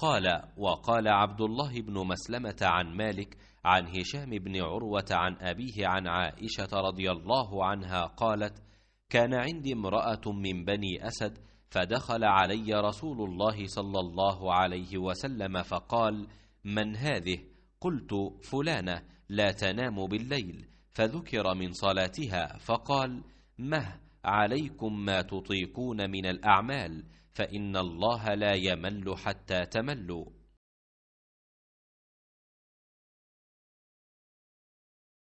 قال وقال عبد الله بن مسلمة عن مالك عن هشام بن عروة عن أبيه عن عائشة رضي الله عنها قالت كان عندي امرأة من بني أسد فدخل علي رسول الله صلى الله عليه وسلم فقال من هذه قلت فلانة لا تنام بالليل فذكر من صلاتها فقال مه عليكم ما تطيقون من الأعمال فإن الله لا يمل حتى تملوا